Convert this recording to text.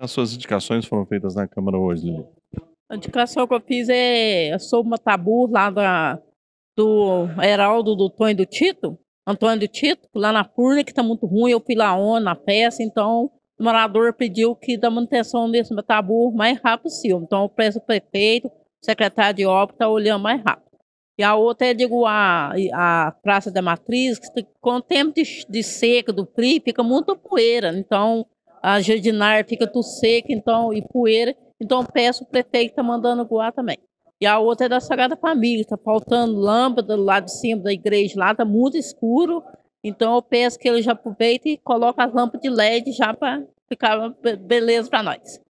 As suas indicações foram feitas na Câmara hoje, Lili? A indicação que eu fiz é sobre uma tabu lá da, do Heraldo do Tonho do Tito, Antônio do Tito, lá na Furna, que está muito ruim, eu fui lá ontem na peça, então o morador pediu que da manutenção desse tabu mais rápido possível. Então eu peço o prefeito, o secretário de obra está olhando mais rápido. E a outra é, digo, a, a Praça da Matriz, que com o tempo de, de seca do frio fica muito poeira, então a jardinar fica tudo seca, então, e poeira. Então, peço o prefeito está mandando voar também. E a outra é da Sagrada Família, está faltando lâmpada lá de cima da igreja, lá está muito escuro. Então, eu peço que ele já aproveite e coloque as lâmpadas de LED já para ficar beleza para nós.